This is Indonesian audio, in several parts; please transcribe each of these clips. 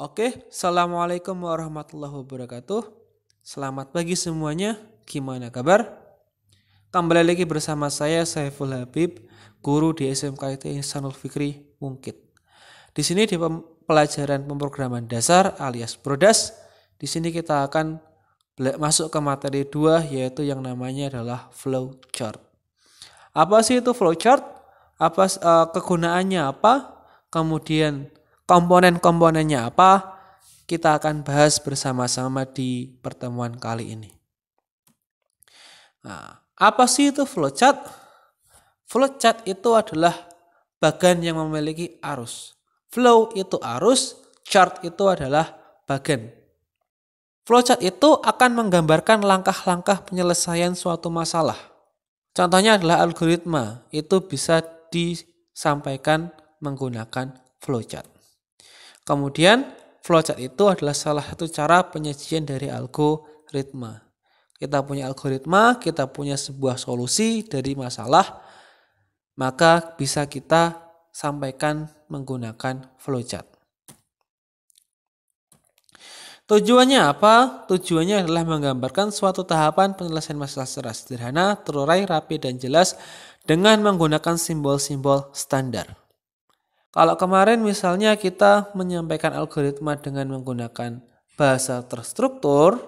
Oke, Assalamualaikum warahmatullahi wabarakatuh. Selamat pagi semuanya, gimana kabar? Kembali lagi bersama saya Saiful Habib, guru di SMKIT Insanul Fikri Mungkit. Di sini di pelajaran pemrograman dasar alias Prodas, di sini kita akan masuk ke materi 2 yaitu yang namanya adalah flowchart. Apa sih itu flowchart? Apa eh, kegunaannya apa? Kemudian Komponen-komponennya apa? Kita akan bahas bersama-sama di pertemuan kali ini. Nah, apa sih itu flowchart? Flowchart itu adalah bagan yang memiliki arus. Flow itu arus, chart itu adalah bagan. Flowchart itu akan menggambarkan langkah-langkah penyelesaian suatu masalah. Contohnya adalah algoritma, itu bisa disampaikan menggunakan flowchart. Kemudian flowchart itu adalah salah satu cara penyajian dari algoritma. Kita punya algoritma, kita punya sebuah solusi dari masalah, maka bisa kita sampaikan menggunakan flowchart. Tujuannya apa? Tujuannya adalah menggambarkan suatu tahapan penyelesaian masalah secara sederhana, terurai, rapi, dan jelas dengan menggunakan simbol-simbol standar. Kalau kemarin misalnya kita menyampaikan algoritma dengan menggunakan bahasa terstruktur,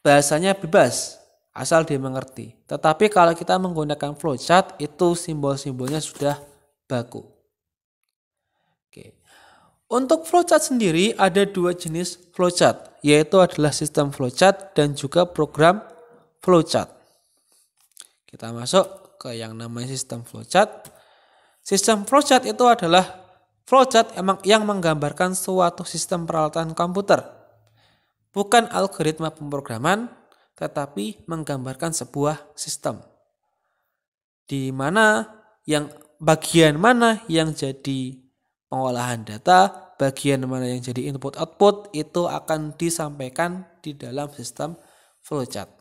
bahasanya bebas, asal dia mengerti. Tetapi kalau kita menggunakan flowchart, itu simbol-simbolnya sudah baku. Oke. Untuk flowchart sendiri ada dua jenis flowchart, yaitu adalah sistem flowchart dan juga program flowchart. Kita masuk ke yang namanya sistem flowchart. Sistem flowchart itu adalah flowchart yang menggambarkan suatu sistem peralatan komputer. Bukan algoritma pemrograman, tetapi menggambarkan sebuah sistem. Di mana yang bagian mana yang jadi pengolahan data, bagian mana yang jadi input output itu akan disampaikan di dalam sistem flowchart.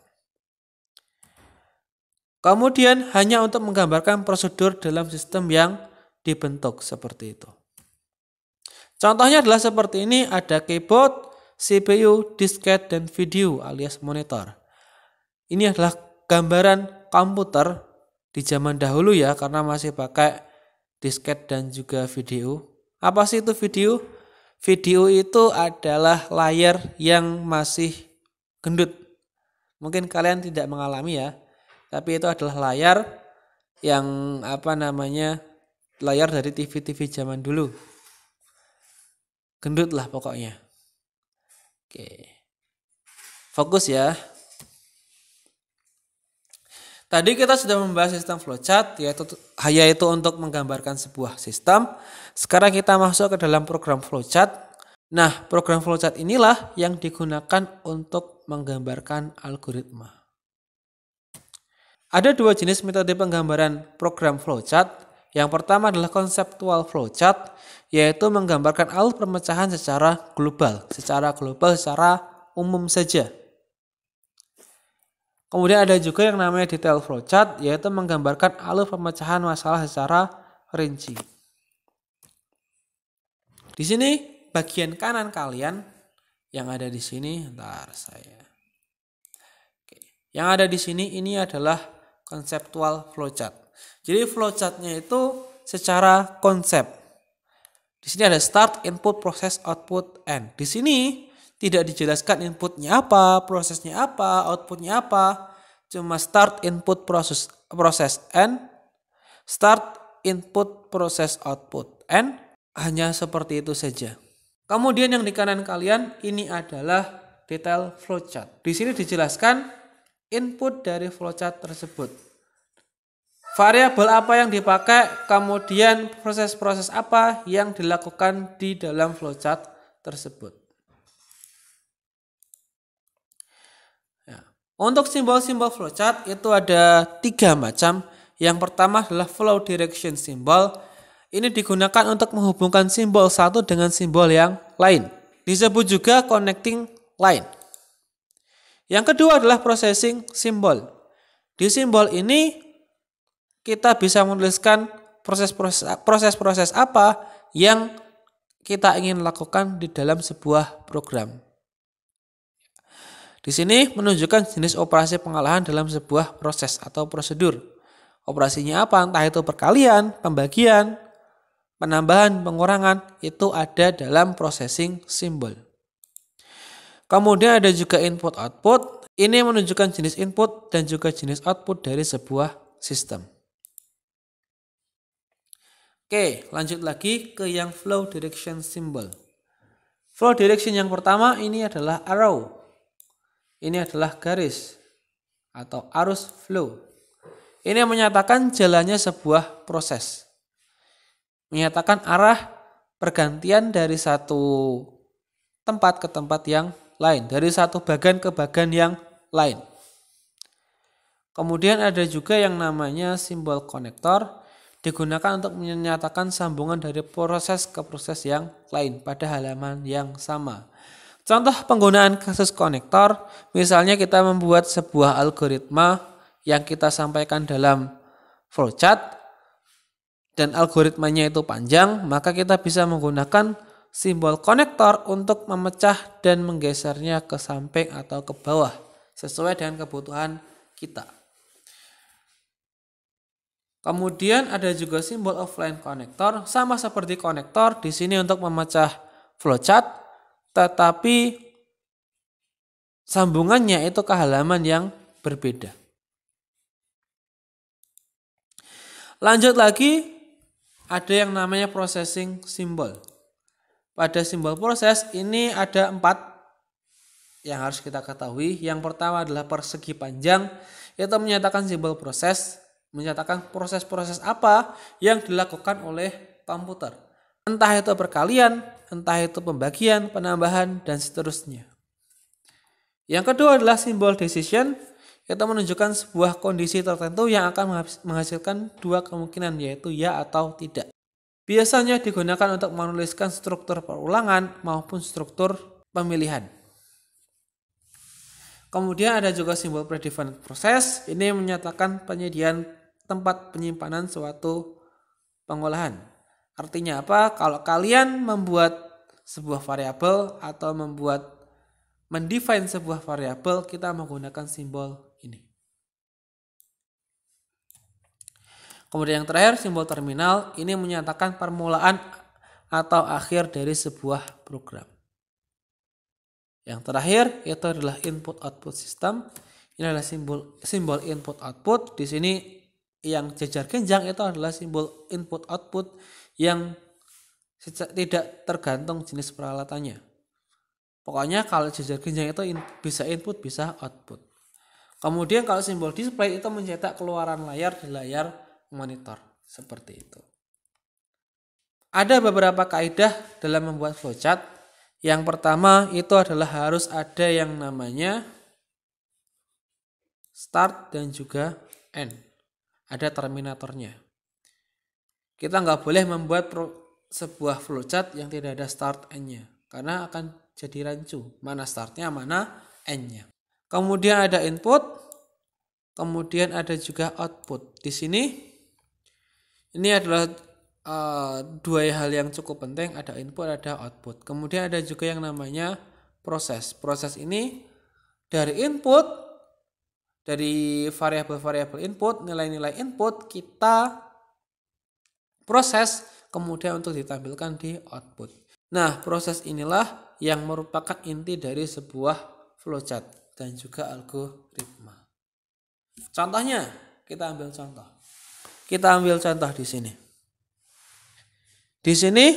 Kemudian hanya untuk menggambarkan prosedur dalam sistem yang dibentuk seperti itu. Contohnya adalah seperti ini, ada keyboard, CPU, disket, dan video alias monitor. Ini adalah gambaran komputer di zaman dahulu ya, karena masih pakai disket dan juga video. Apa sih itu video? Video itu adalah layar yang masih gendut. Mungkin kalian tidak mengalami ya, tapi itu adalah layar yang apa namanya layar dari TV-TV zaman dulu gendut lah pokoknya oke fokus ya Tadi kita sudah membahas sistem flowchart yaitu hanya itu untuk menggambarkan sebuah sistem. Sekarang kita masuk ke dalam program flowchart. Nah, program flowchart inilah yang digunakan untuk menggambarkan algoritma. Ada dua jenis metode penggambaran program flowchart. Yang pertama adalah konseptual flowchart, yaitu menggambarkan alur pemecahan secara global, secara global, secara umum saja. Kemudian ada juga yang namanya detail flowchart, yaitu menggambarkan alur pemecahan masalah secara rinci. Di sini bagian kanan kalian yang ada di sini, ntar saya. Yang ada di sini ini adalah konseptual flowchart. Jadi flowchartnya itu secara konsep. Di sini ada start, input, proses, output, end. Di sini tidak dijelaskan inputnya apa, prosesnya apa, outputnya apa. Cuma start, input, proses, proses, end. Start, input, proses, output, end. Hanya seperti itu saja. Kemudian yang di kanan kalian ini adalah detail flowchart. Di sini dijelaskan input dari flowchart tersebut. Variabel apa yang dipakai, kemudian proses-proses apa yang dilakukan di dalam flowchart tersebut. Ya. Untuk simbol-simbol flowchart itu ada tiga macam. Yang pertama adalah flow direction simbol. Ini digunakan untuk menghubungkan simbol satu dengan simbol yang lain. Disebut juga connecting line. Yang kedua adalah processing simbol. Di simbol ini kita bisa menuliskan proses-proses apa yang kita ingin lakukan di dalam sebuah program. Di sini menunjukkan jenis operasi pengalahan dalam sebuah proses atau prosedur. Operasinya apa? Entah itu perkalian, pembagian, penambahan, pengurangan, itu ada dalam processing simbol. Kemudian ada juga input output. Ini menunjukkan jenis input dan juga jenis output dari sebuah sistem. Oke, lanjut lagi ke yang flow direction symbol. Flow direction yang pertama ini adalah arrow. Ini adalah garis atau arus flow. Ini menyatakan jalannya sebuah proses. Menyatakan arah pergantian dari satu tempat ke tempat yang lain, dari satu bagan ke bagan yang lain. Kemudian ada juga yang namanya simbol konektor digunakan untuk menyatakan sambungan dari proses ke proses yang lain pada halaman yang sama. Contoh penggunaan kasus konektor, misalnya kita membuat sebuah algoritma yang kita sampaikan dalam flowchart dan algoritmanya itu panjang, maka kita bisa menggunakan simbol konektor untuk memecah dan menggesernya ke samping atau ke bawah sesuai dengan kebutuhan kita. Kemudian ada juga simbol offline konektor, sama seperti konektor di sini untuk memecah flowchart, tetapi sambungannya itu ke halaman yang berbeda. Lanjut lagi, ada yang namanya processing simbol. Pada simbol proses ini ada empat yang harus kita ketahui. Yang pertama adalah persegi panjang, yaitu menyatakan simbol proses, menyatakan proses-proses apa yang dilakukan oleh komputer. Entah itu perkalian, entah itu pembagian, penambahan, dan seterusnya. Yang kedua adalah simbol decision, yaitu menunjukkan sebuah kondisi tertentu yang akan menghasilkan dua kemungkinan, yaitu ya atau tidak. Biasanya digunakan untuk menuliskan struktur perulangan maupun struktur pemilihan. Kemudian ada juga simbol predefined proses. Ini menyatakan penyediaan tempat penyimpanan suatu pengolahan. Artinya apa? Kalau kalian membuat sebuah variabel atau membuat mendefine sebuah variabel, kita menggunakan simbol Kemudian yang terakhir simbol terminal ini menyatakan permulaan atau akhir dari sebuah program. Yang terakhir itu adalah input output system. Ini adalah simbol simbol input output. Di sini yang jajar genjang itu adalah simbol input output yang tidak tergantung jenis peralatannya. Pokoknya kalau jajar genjang itu in, bisa input bisa output. Kemudian kalau simbol display itu mencetak keluaran layar di layar monitor seperti itu. Ada beberapa kaidah dalam membuat flowchart. Yang pertama itu adalah harus ada yang namanya start dan juga end. Ada terminatornya. Kita nggak boleh membuat sebuah flowchart yang tidak ada start endnya, Karena akan jadi rancu. Mana startnya, mana endnya. Kemudian ada input. Kemudian ada juga output. Di sini ini adalah uh, dua hal yang cukup penting ada input ada output kemudian ada juga yang namanya proses proses ini dari input dari variabel-variabel input nilai-nilai input kita proses kemudian untuk ditampilkan di output nah proses inilah yang merupakan inti dari sebuah flowchart dan juga algoritma contohnya kita ambil contoh kita ambil contoh di sini. Di sini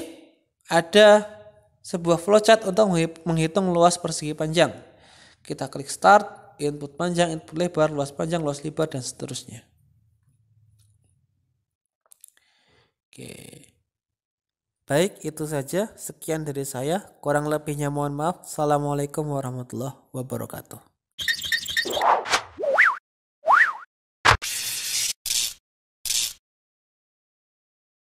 ada sebuah flowchart untuk menghitung luas persegi panjang. Kita klik start, input panjang, input lebar, luas panjang, luas lebar, dan seterusnya. Oke. Baik, itu saja. Sekian dari saya. Kurang lebihnya mohon maaf. Assalamualaikum warahmatullahi wabarakatuh.